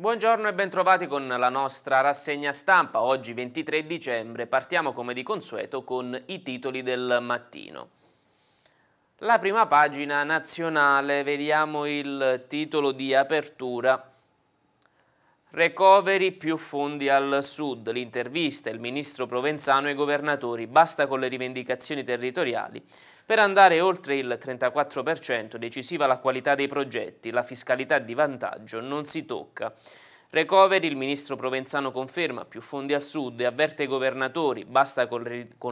Buongiorno e bentrovati con la nostra rassegna stampa. Oggi 23 dicembre partiamo come di consueto con i titoli del mattino. La prima pagina nazionale, vediamo il titolo di apertura. Recovery più fondi al sud, l'intervista, il ministro Provenzano e i governatori, basta con le rivendicazioni territoriali. Per andare oltre il 34% decisiva la qualità dei progetti, la fiscalità di vantaggio non si tocca. Recovery, il ministro Provenzano conferma più fondi al sud e avverte i governatori, basta con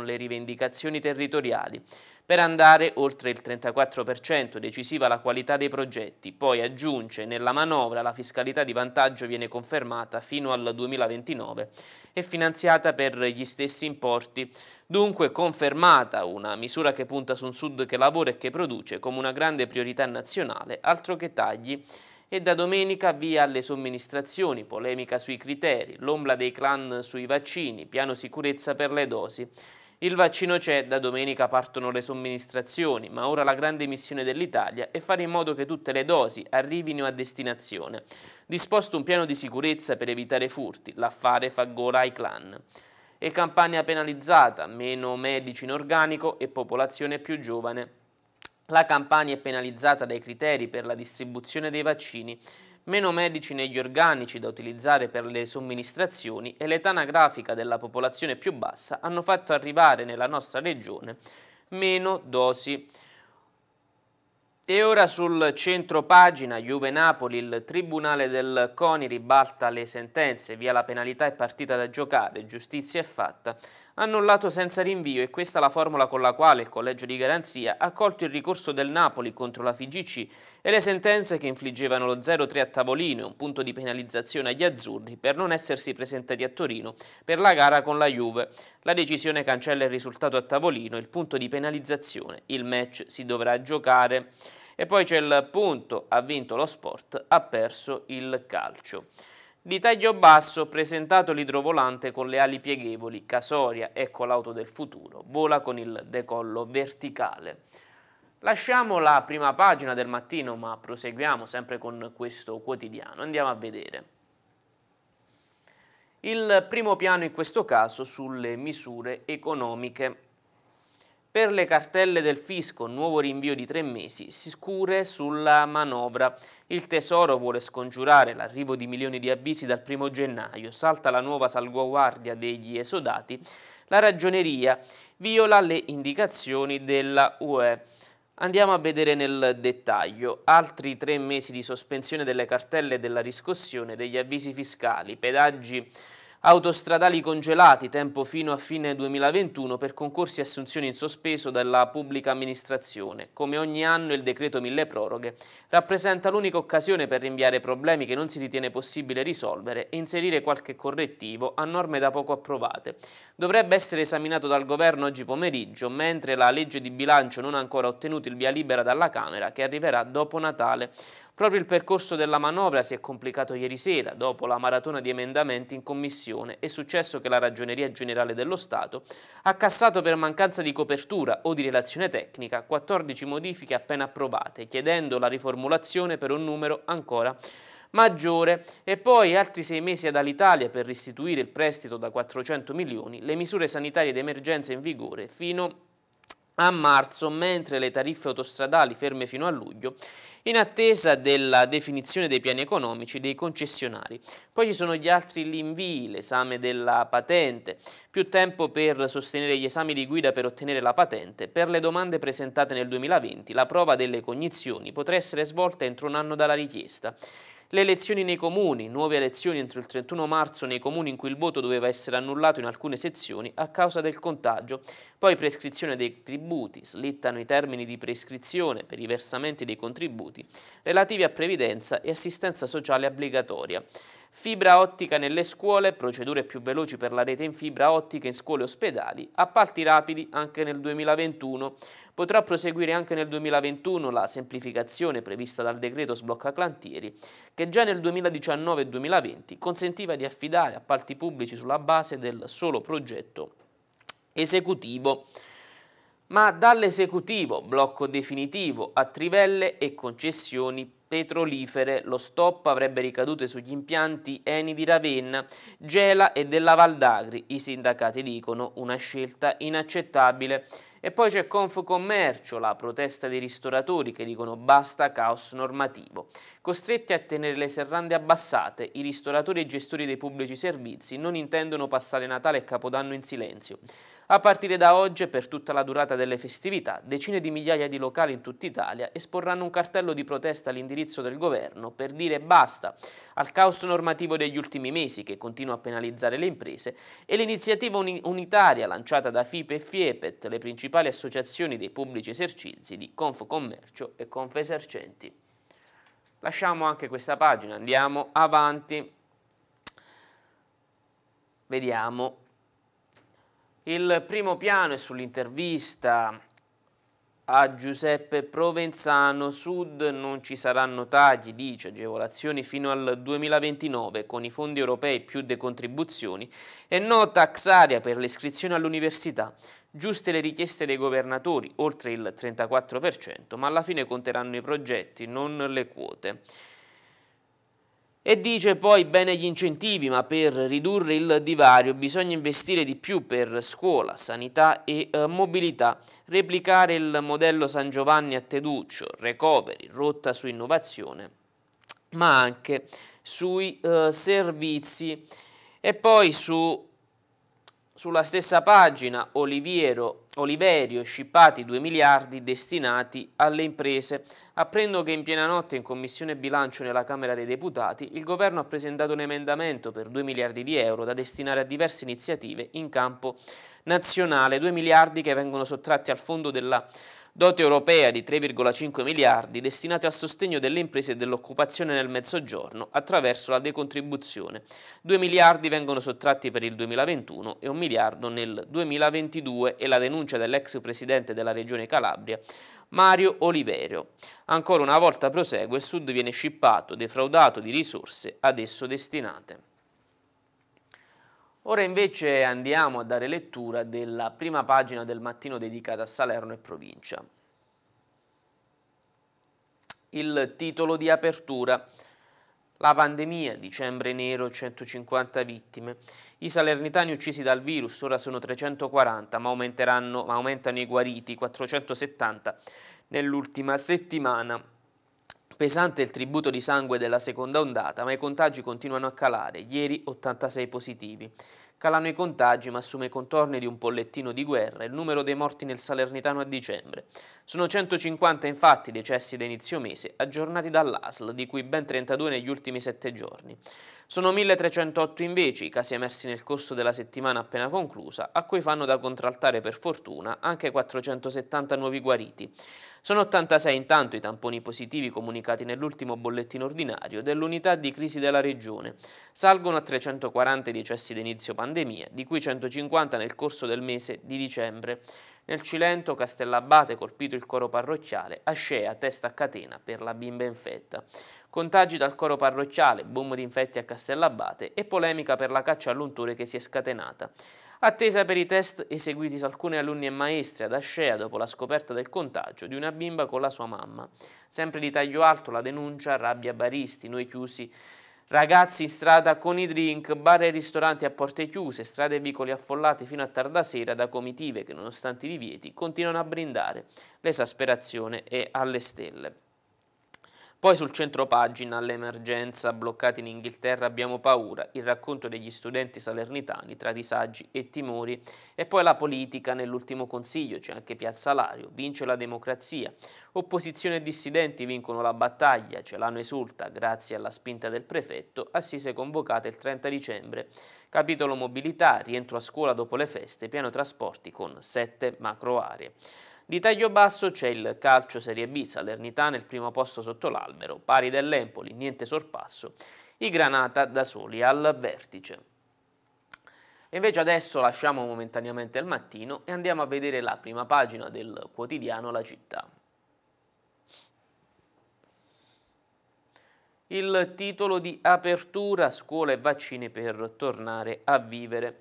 le rivendicazioni territoriali per andare oltre il 34%, decisiva la qualità dei progetti. Poi aggiunge, nella manovra la fiscalità di vantaggio viene confermata fino al 2029 e finanziata per gli stessi importi. Dunque confermata una misura che punta su un sud che lavora e che produce come una grande priorità nazionale, altro che tagli e da domenica via alle somministrazioni, polemica sui criteri, l'ombra dei clan sui vaccini, piano sicurezza per le dosi. Il vaccino c'è, da domenica partono le somministrazioni, ma ora la grande missione dell'Italia è fare in modo che tutte le dosi arrivino a destinazione. Disposto un piano di sicurezza per evitare furti, l'affare fa gola ai clan. E campagna penalizzata, meno medici in organico e popolazione più giovane. La campagna è penalizzata dai criteri per la distribuzione dei vaccini meno medici negli organici da utilizzare per le somministrazioni e l'età anagrafica della popolazione più bassa hanno fatto arrivare nella nostra regione meno dosi. E ora sul centro pagina Juve Napoli, il Tribunale del Coni ribalta le sentenze, via la penalità è partita da giocare, giustizia è fatta annullato senza rinvio e questa la formula con la quale il Collegio di Garanzia ha accolto il ricorso del Napoli contro la FIGC e le sentenze che infliggevano lo 0-3 a tavolino e un punto di penalizzazione agli azzurri per non essersi presentati a Torino per la gara con la Juve. La decisione cancella il risultato a tavolino e il punto di penalizzazione. Il match si dovrà giocare. E poi c'è il punto, ha vinto lo sport, ha perso il calcio. Di taglio basso, presentato l'idrovolante con le ali pieghevoli, Casoria, ecco l'auto del futuro, vola con il decollo verticale. Lasciamo la prima pagina del mattino, ma proseguiamo sempre con questo quotidiano. Andiamo a vedere. Il primo piano in questo caso sulle misure economiche per le cartelle del fisco, nuovo rinvio di tre mesi, si scure sulla manovra. Il Tesoro vuole scongiurare l'arrivo di milioni di avvisi dal primo gennaio, salta la nuova salvaguardia degli esodati, la ragioneria viola le indicazioni della UE. Andiamo a vedere nel dettaglio. Altri tre mesi di sospensione delle cartelle della riscossione, degli avvisi fiscali, pedaggi autostradali congelati, tempo fino a fine 2021 per concorsi e assunzioni in sospeso dalla pubblica amministrazione. Come ogni anno il decreto mille proroghe rappresenta l'unica occasione per rinviare problemi che non si ritiene possibile risolvere e inserire qualche correttivo a norme da poco approvate. Dovrebbe essere esaminato dal governo oggi pomeriggio, mentre la legge di bilancio non ha ancora ottenuto il via libera dalla Camera che arriverà dopo Natale. Proprio il percorso della manovra si è complicato ieri sera, dopo la maratona di emendamenti in commissione. È successo che la Ragioneria Generale dello Stato ha cassato per mancanza di copertura o di relazione tecnica 14 modifiche appena approvate, chiedendo la riformulazione per un numero ancora maggiore e poi altri sei mesi ad Alitalia per restituire il prestito da 400 milioni, le misure sanitarie d'emergenza in vigore fino a a marzo, mentre le tariffe autostradali ferme fino a luglio, in attesa della definizione dei piani economici dei concessionari. Poi ci sono gli altri rinvii, l'esame della patente, più tempo per sostenere gli esami di guida per ottenere la patente, per le domande presentate nel 2020 la prova delle cognizioni potrà essere svolta entro un anno dalla richiesta. Le elezioni nei comuni, nuove elezioni entro il 31 marzo nei comuni in cui il voto doveva essere annullato in alcune sezioni a causa del contagio. Poi prescrizione dei tributi, slittano i termini di prescrizione per i versamenti dei contributi relativi a previdenza e assistenza sociale obbligatoria. Fibra ottica nelle scuole, procedure più veloci per la rete in fibra ottica in scuole e ospedali, appalti rapidi anche nel 2021. Potrà proseguire anche nel 2021 la semplificazione prevista dal decreto sblocca clantieri, che già nel 2019 e 2020 consentiva di affidare appalti pubblici sulla base del solo progetto esecutivo. Ma dall'esecutivo, blocco definitivo a trivelle e concessioni petrolifere, lo stop avrebbe ricadute sugli impianti Eni di Ravenna, Gela e della Valdagri. I sindacati dicono una scelta inaccettabile. E poi c'è Confcommercio, la protesta dei ristoratori che dicono basta caos normativo. Costretti a tenere le serrande abbassate, i ristoratori e gestori dei pubblici servizi non intendono passare Natale e Capodanno in silenzio. A partire da oggi e per tutta la durata delle festività, decine di migliaia di locali in tutta Italia esporranno un cartello di protesta all'indirizzo del governo per dire basta al caos normativo degli ultimi mesi che continua a penalizzare le imprese e l'iniziativa unitaria lanciata da FIPE e FIEPET, le principali associazioni dei pubblici esercizi di Confcommercio e Confesercenti. Lasciamo anche questa pagina, andiamo avanti. Vediamo il primo piano è sull'intervista a Giuseppe Provenzano Sud non ci saranno tagli, dice, agevolazioni fino al 2029 con i fondi europei più decontribuzioni e no tax area per l'iscrizione all'università. Giuste le richieste dei governatori, oltre il 34%, ma alla fine conteranno i progetti, non le quote. E dice poi bene gli incentivi, ma per ridurre il divario bisogna investire di più per scuola, sanità e eh, mobilità, replicare il modello San Giovanni a Teduccio, recovery, rotta su innovazione, ma anche sui eh, servizi e poi su sulla stessa pagina Oliviero, Oliverio scippati 2 miliardi destinati alle imprese. Apprendo che in piena notte in commissione bilancio nella Camera dei Deputati il governo ha presentato un emendamento per 2 miliardi di euro da destinare a diverse iniziative in campo nazionale. 2 miliardi che vengono sottratti al fondo della dote europea di 3,5 miliardi destinate al sostegno delle imprese e dell'occupazione nel mezzogiorno attraverso la decontribuzione. 2 miliardi vengono sottratti per il 2021 e 1 miliardo nel 2022 e la denuncia dell'ex presidente della regione Calabria Mario Oliverio. Ancora una volta prosegue, il Sud viene scippato, defraudato di risorse ad esso destinate. Ora invece andiamo a dare lettura della prima pagina del mattino dedicata a Salerno e provincia. Il titolo di apertura la pandemia, dicembre nero, 150 vittime. I salernitani uccisi dal virus ora sono 340, ma, ma aumentano i guariti, 470 nell'ultima settimana. Pesante il tributo di sangue della seconda ondata, ma i contagi continuano a calare, ieri 86 positivi. Calano i contagi ma assume i contorni di un pollettino di guerra il numero dei morti nel Salernitano a dicembre. Sono 150 infatti i decessi da inizio mese aggiornati dall'ASL, di cui ben 32 negli ultimi 7 giorni. Sono 1308 invece i casi emersi nel corso della settimana appena conclusa, a cui fanno da contraltare per fortuna anche 470 nuovi guariti. Sono 86 intanto i tamponi positivi comunicati nell'ultimo bollettino ordinario dell'unità di crisi della regione. Salgono a 340 i decessi d'inizio pandemia, di cui 150 nel corso del mese di dicembre. Nel Cilento, Castellabate, colpito il coro parrocchiale, Ascea, testa a catena per la bimba infetta contagi dal coro parrocchiale, boom di infetti a Castellabate e polemica per la caccia all'untore che si è scatenata. Attesa per i test eseguiti da alcuni alunni e maestri ad Ascea dopo la scoperta del contagio di una bimba con la sua mamma. Sempre di taglio alto la denuncia, rabbia baristi, noi chiusi Ragazzi in strada con i drink, bar e ristoranti a porte chiuse, strade e vicoli affollati fino a tarda sera da comitive che nonostante i divieti continuano a brindare. L'esasperazione è alle stelle. Poi sul centro pagina l'emergenza bloccati in Inghilterra abbiamo paura, il racconto degli studenti salernitani tra disagi e timori e poi la politica nell'ultimo consiglio, c'è anche Piazza Lario, vince la democrazia, opposizione e dissidenti vincono la battaglia, ce l'hanno esulta grazie alla spinta del prefetto, assise convocate il 30 dicembre, capitolo mobilità, rientro a scuola dopo le feste, piano trasporti con sette macro aree. Di taglio basso c'è il calcio Serie B, Salernitana il primo posto sotto l'albero, pari dell'Empoli, niente sorpasso, i Granata da soli al vertice. E invece adesso lasciamo momentaneamente il mattino e andiamo a vedere la prima pagina del quotidiano La Città. Il titolo di apertura scuola e vaccini per tornare a vivere.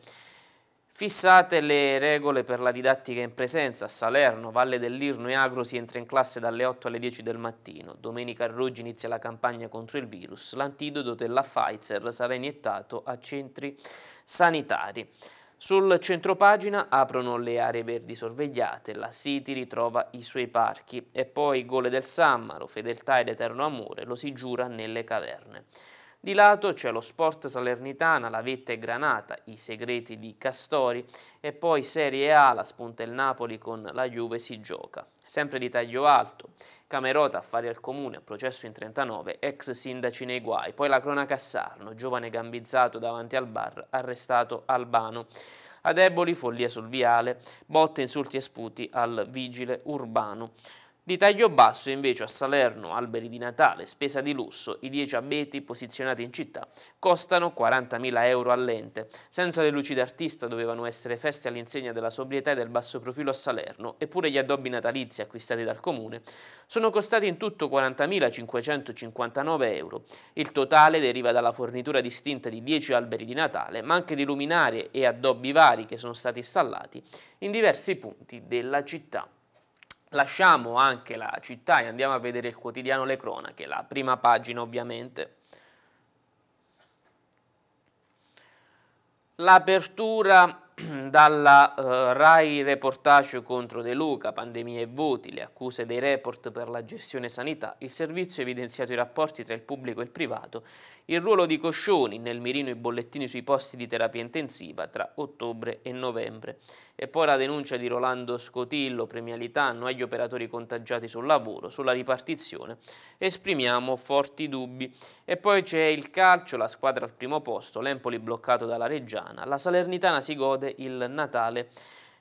Fissate le regole per la didattica in presenza a Salerno, Valle dell'Irno e Agro si entra in classe dalle 8 alle 10 del mattino. Domenica a Ruggi inizia la campagna contro il virus. L'antidoto della Pfizer sarà iniettato a centri sanitari. Sul centropagina aprono le aree verdi sorvegliate, la City ritrova i suoi parchi e poi gole del Sammaro, fedeltà ed eterno amore, lo si giura nelle caverne. Di lato c'è lo Sport Salernitana, la Vetta e Granata, i segreti di Castori e poi Serie A, la spunta il Napoli con la Juve si gioca. Sempre di taglio alto, Camerota, affari al comune, processo in 39, ex sindaci nei guai. Poi la cronaca Sarno, giovane gambizzato davanti al bar, arrestato Albano. A deboli, follia sul viale, botte, insulti e sputi al vigile urbano. Di taglio basso invece a Salerno, alberi di Natale, spesa di lusso, i 10 abeti posizionati in città costano 40.000 euro all'ente. Senza le luci d'artista dovevano essere feste all'insegna della sobrietà e del basso profilo a Salerno, eppure gli addobbi natalizi acquistati dal comune sono costati in tutto 40.559 euro. Il totale deriva dalla fornitura distinta di 10 alberi di Natale, ma anche di luminarie e addobbi vari che sono stati installati in diversi punti della città. Lasciamo anche la città e andiamo a vedere il quotidiano Le Cronache, la prima pagina ovviamente. L'apertura dalla eh, RAI reportage contro De Luca, pandemia e voti, le accuse dei report per la gestione sanità, il servizio ha evidenziato i rapporti tra il pubblico e il privato, il ruolo di Coscioni nel mirino i bollettini sui posti di terapia intensiva tra ottobre e novembre e poi la denuncia di Rolando Scotillo, premialitano agli operatori contagiati sul lavoro, sulla ripartizione, esprimiamo forti dubbi. E poi c'è il calcio, la squadra al primo posto, l'Empoli bloccato dalla Reggiana, la Salernitana si gode rode il Natale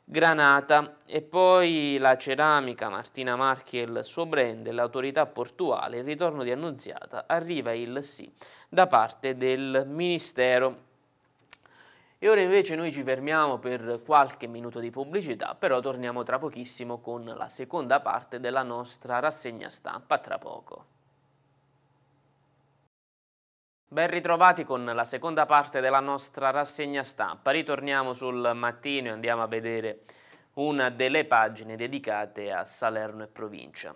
Granata e poi la ceramica Martina Marchi e il suo brand, l'autorità portuale, il ritorno di Annunziata, arriva il sì da parte del Ministero. E ora invece noi ci fermiamo per qualche minuto di pubblicità, però torniamo tra pochissimo con la seconda parte della nostra rassegna stampa, tra poco. Ben ritrovati con la seconda parte della nostra rassegna stampa. Ritorniamo sul mattino e andiamo a vedere una delle pagine dedicate a Salerno e provincia.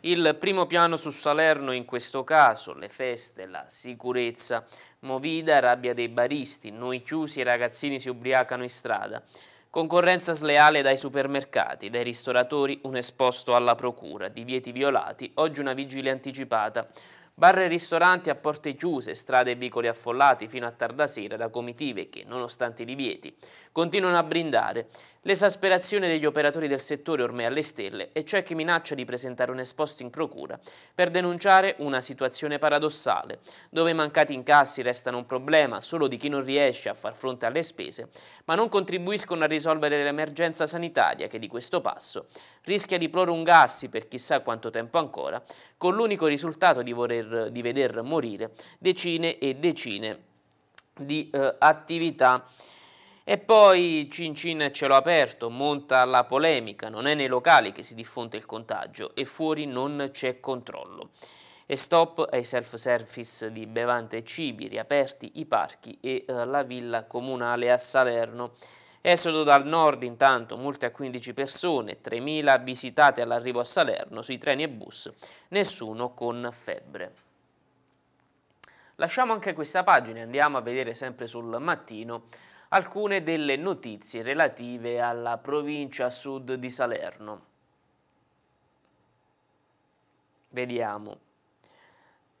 Il primo piano su Salerno in questo caso, le feste, la sicurezza, Movida, rabbia dei baristi, noi chiusi, i ragazzini si ubriacano in strada. Concorrenza sleale dai supermercati, dai ristoratori, un esposto alla procura, divieti violati, oggi una vigilia anticipata. Bar e ristoranti a porte chiuse, strade e vicoli affollati fino a tardasera da comitive che, nonostante i divieti, continuano a brindare. L'esasperazione degli operatori del settore ormai alle stelle e c'è chi minaccia di presentare un esposto in procura per denunciare una situazione paradossale, dove i mancati incassi restano un problema solo di chi non riesce a far fronte alle spese, ma non contribuiscono a risolvere l'emergenza sanitaria che di questo passo rischia di prolungarsi per chissà quanto tempo ancora, con l'unico risultato di, voler, di veder morire decine e decine di eh, attività e poi Cin Cin cielo aperto, monta la polemica, non è nei locali che si diffonde il contagio e fuori non c'è controllo. E stop ai self-service di bevande e cibi, riaperti i parchi e eh, la villa comunale a Salerno. Esodo dal nord intanto, multe a 15 persone, 3.000 visitate all'arrivo a Salerno sui treni e bus, nessuno con febbre. Lasciamo anche questa pagina e andiamo a vedere sempre sul mattino alcune delle notizie relative alla provincia sud di Salerno. Vediamo.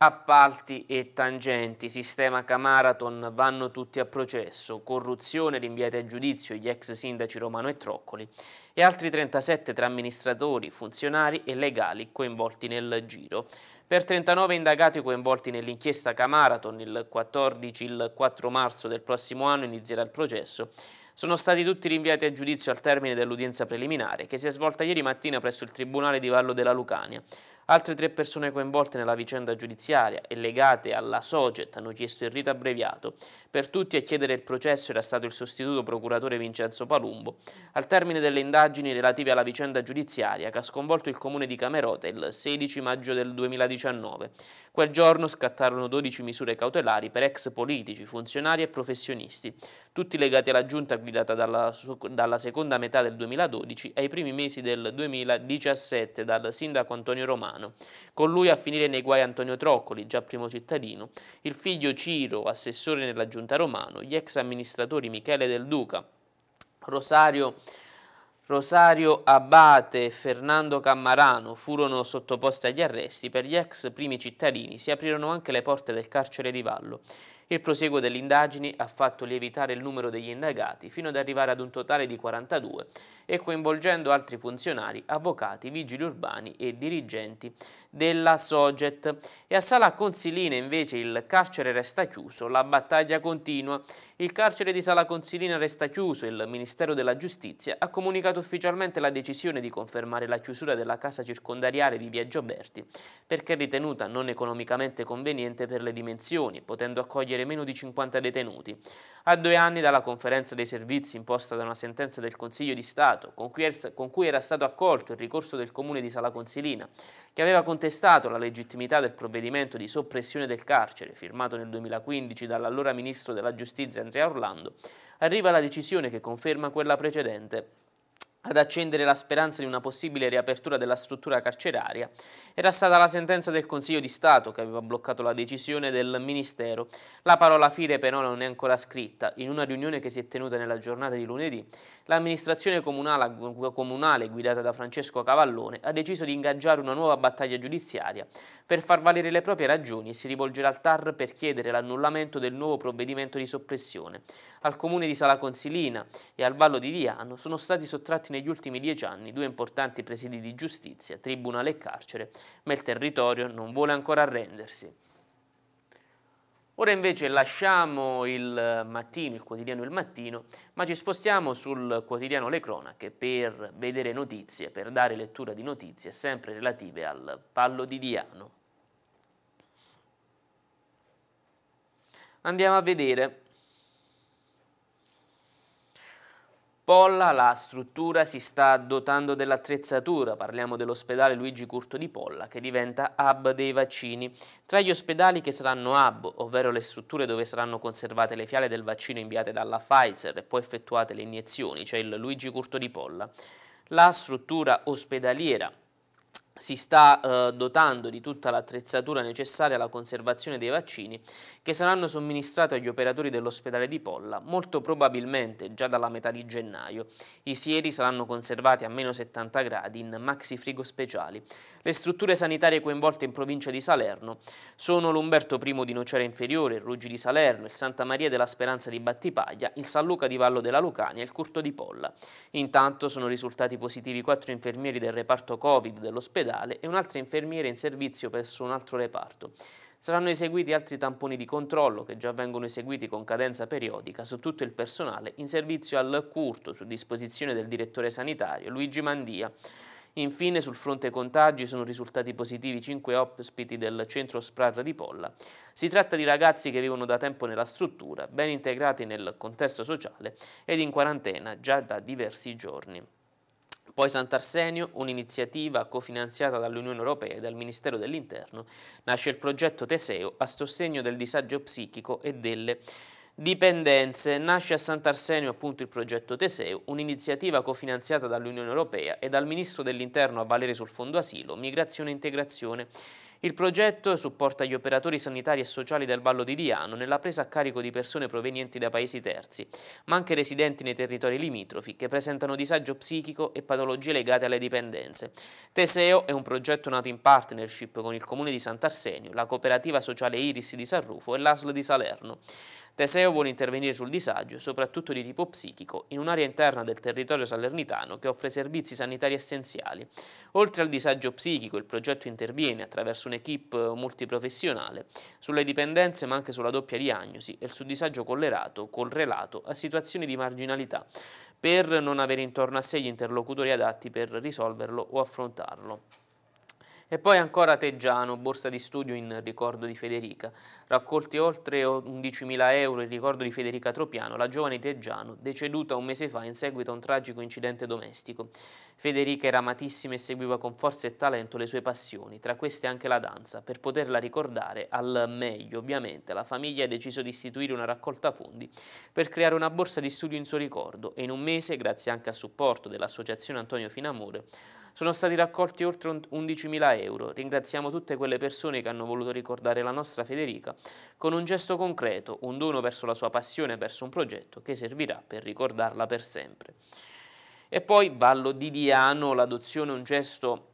Appalti e tangenti, sistema Camaraton vanno tutti a processo, corruzione, rinviati a giudizio gli ex sindaci Romano e Troccoli e altri 37 tra amministratori, funzionari e legali coinvolti nel giro. Per 39 indagati coinvolti nell'inchiesta Camaraton il 14 il 4 marzo del prossimo anno inizierà il processo. Sono stati tutti rinviati a giudizio al termine dell'udienza preliminare che si è svolta ieri mattina presso il Tribunale di Vallo della Lucania. Altre tre persone coinvolte nella vicenda giudiziaria e legate alla Soget hanno chiesto il rito abbreviato. Per tutti a chiedere il processo era stato il sostituto procuratore Vincenzo Palumbo, al termine delle indagini relative alla vicenda giudiziaria che ha sconvolto il comune di Camerota il 16 maggio del 2019. Quel giorno scattarono 12 misure cautelari per ex politici, funzionari e professionisti, tutti legati alla giunta guidata dalla, dalla seconda metà del 2012 ai primi mesi del 2017 dal sindaco Antonio Romano Milano. Con lui a finire nei guai Antonio Troccoli, già primo cittadino, il figlio Ciro, assessore nella giunta romano, gli ex amministratori Michele Del Duca, Rosario Rosario Abate e Fernando Cammarano furono sottoposti agli arresti, per gli ex primi cittadini si aprirono anche le porte del carcere di Vallo. Il prosieguo delle indagini ha fatto lievitare il numero degli indagati fino ad arrivare ad un totale di 42 e coinvolgendo altri funzionari, avvocati, vigili urbani e dirigenti della Soget. E a Sala Consilina invece il carcere resta chiuso, la battaglia continua. Il carcere di Sala Consilina resta chiuso, il Ministero della Giustizia ha comunicato ufficialmente la decisione di confermare la chiusura della casa circondariale di Via Gioberti, perché ritenuta non economicamente conveniente per le dimensioni, potendo accogliere meno di 50 detenuti. A due anni dalla conferenza dei servizi imposta da una sentenza del Consiglio di Stato, con cui er-, era stato accolto il ricorso del Comune di Sala Consilina, che aveva contenuto contestato la legittimità del provvedimento di soppressione del carcere, firmato nel 2015 dall'allora ministro della giustizia Andrea Orlando, arriva la decisione che conferma quella precedente. Ad accendere la speranza di una possibile riapertura della struttura carceraria era stata la sentenza del Consiglio di Stato che aveva bloccato la decisione del Ministero. La parola fine però non è ancora scritta. In una riunione che si è tenuta nella giornata di lunedì, l'amministrazione comunale, comunale guidata da Francesco Cavallone ha deciso di ingaggiare una nuova battaglia giudiziaria per far valere le proprie ragioni e si rivolgerà al TAR per chiedere l'annullamento del nuovo provvedimento di soppressione al comune di Sala Consilina e al Vallo di Diano sono stati sottratti negli ultimi dieci anni due importanti presidi di giustizia, tribunale e carcere, ma il territorio non vuole ancora arrendersi. Ora invece lasciamo il mattino, il quotidiano Il Mattino, ma ci spostiamo sul quotidiano Le Cronache per vedere notizie, per dare lettura di notizie sempre relative al Vallo di Diano. Andiamo a vedere Polla la struttura si sta dotando dell'attrezzatura, parliamo dell'ospedale Luigi Curto di Polla che diventa hub dei vaccini. Tra gli ospedali che saranno hub, ovvero le strutture dove saranno conservate le fiale del vaccino inviate dalla Pfizer e poi effettuate le iniezioni, c'è cioè il Luigi Curto di Polla. La struttura ospedaliera si sta eh, dotando di tutta l'attrezzatura necessaria alla conservazione dei vaccini che saranno somministrati agli operatori dell'ospedale di Polla, molto probabilmente già dalla metà di gennaio. I sieri saranno conservati a meno 70 gradi in maxi frigo speciali. Le strutture sanitarie coinvolte in provincia di Salerno sono l'Umberto I di Nocera Inferiore, il Ruggi di Salerno, il Santa Maria della Speranza di Battipaglia, il San Luca di Vallo della Lucania e il Curto di Polla. Intanto sono risultati positivi quattro infermieri del reparto Covid dell'ospedale ospedale e un'altra infermiera in servizio presso un altro reparto. Saranno eseguiti altri tamponi di controllo che già vengono eseguiti con cadenza periodica su tutto il personale in servizio al curto su disposizione del direttore sanitario Luigi Mandia. Infine sul fronte contagi sono risultati positivi 5 ospiti del centro Sprarra di Polla. Si tratta di ragazzi che vivono da tempo nella struttura, ben integrati nel contesto sociale ed in quarantena già da diversi giorni. Poi Sant'Arsenio, un'iniziativa cofinanziata dall'Unione Europea e dal Ministero dell'Interno, nasce il progetto Teseo a sostegno del disagio psichico e delle Dipendenze. Nasce a Sant'Arsenio appunto il progetto Teseo, un'iniziativa cofinanziata dall'Unione Europea e dal Ministro dell'Interno a valere sul Fondo Asilo, Migrazione e Integrazione il progetto supporta gli operatori sanitari e sociali del Vallo di Diano nella presa a carico di persone provenienti da paesi terzi, ma anche residenti nei territori limitrofi che presentano disagio psichico e patologie legate alle dipendenze. Teseo è un progetto nato in partnership con il Comune di Sant'Arsenio, la cooperativa sociale Iris di San Rufo e l'ASL di Salerno. Teseo vuole intervenire sul disagio, soprattutto di tipo psichico, in un'area interna del territorio salernitano che offre servizi sanitari essenziali. Oltre al disagio psichico, il progetto interviene attraverso un'equipe multiprofessionale sulle dipendenze ma anche sulla doppia diagnosi e sul disagio collerato, correlato a situazioni di marginalità, per non avere intorno a sé gli interlocutori adatti per risolverlo o affrontarlo. E poi ancora Teggiano, borsa di studio in ricordo di Federica. Raccolti oltre 11.000 euro in ricordo di Federica Tropiano, la giovane Teggiano, deceduta un mese fa in seguito a un tragico incidente domestico. Federica era amatissima e seguiva con forza e talento le sue passioni, tra queste anche la danza. Per poterla ricordare al meglio, ovviamente, la famiglia ha deciso di istituire una raccolta fondi per creare una borsa di studio in suo ricordo e in un mese, grazie anche al supporto dell'Associazione Antonio Finamore, sono stati raccolti oltre 11.000 euro. Ringraziamo tutte quelle persone che hanno voluto ricordare la nostra Federica con un gesto concreto, un dono verso la sua passione verso un progetto che servirà per ricordarla per sempre. E poi Vallo di Diano, l'adozione è un gesto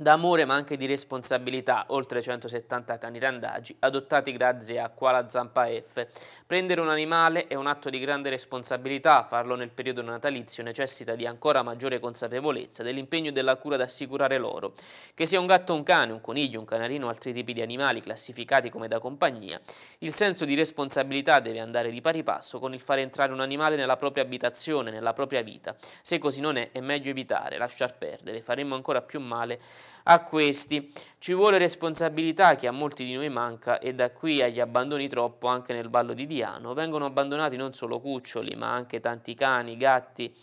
d'amore ma anche di responsabilità, oltre 170 cani randagi, adottati grazie a Kuala Zampa F. Prendere un animale è un atto di grande responsabilità, farlo nel periodo natalizio necessita di ancora maggiore consapevolezza dell'impegno e della cura da assicurare loro. Che sia un gatto, un cane, un coniglio, un canarino o altri tipi di animali classificati come da compagnia, il senso di responsabilità deve andare di pari passo con il fare entrare un animale nella propria abitazione, nella propria vita. Se così non è, è meglio evitare, lasciar perdere, faremmo ancora più male a questi. Ci vuole responsabilità che a molti di noi manca e da qui agli abbandoni troppo anche nel ballo di Diano. Vengono abbandonati non solo cuccioli ma anche tanti cani, gatti,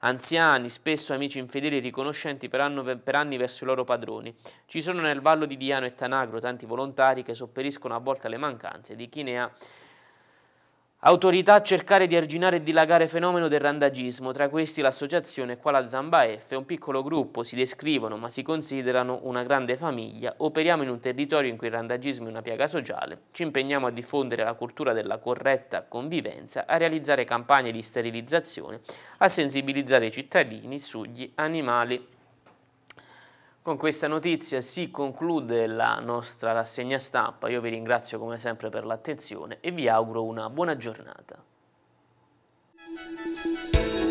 anziani, spesso amici infedeli e riconoscenti per, anno, per, anni verso i loro padroni. Ci sono nel Vallo di Diano e Tanagro tanti volontari che sopperiscono a volte alle mancanze di chi ne ha Autorità a cercare di arginare e dilagare fenomeno del randagismo, tra questi l'associazione Quala la Zamba F, un piccolo gruppo, si descrivono ma si considerano una grande famiglia, operiamo in un territorio in cui il randagismo è una piaga sociale, ci impegniamo a diffondere la cultura della corretta convivenza, a realizzare campagne di sterilizzazione, a sensibilizzare i cittadini sugli animali con questa notizia si conclude la nostra rassegna stampa, io vi ringrazio come sempre per l'attenzione e vi auguro una buona giornata.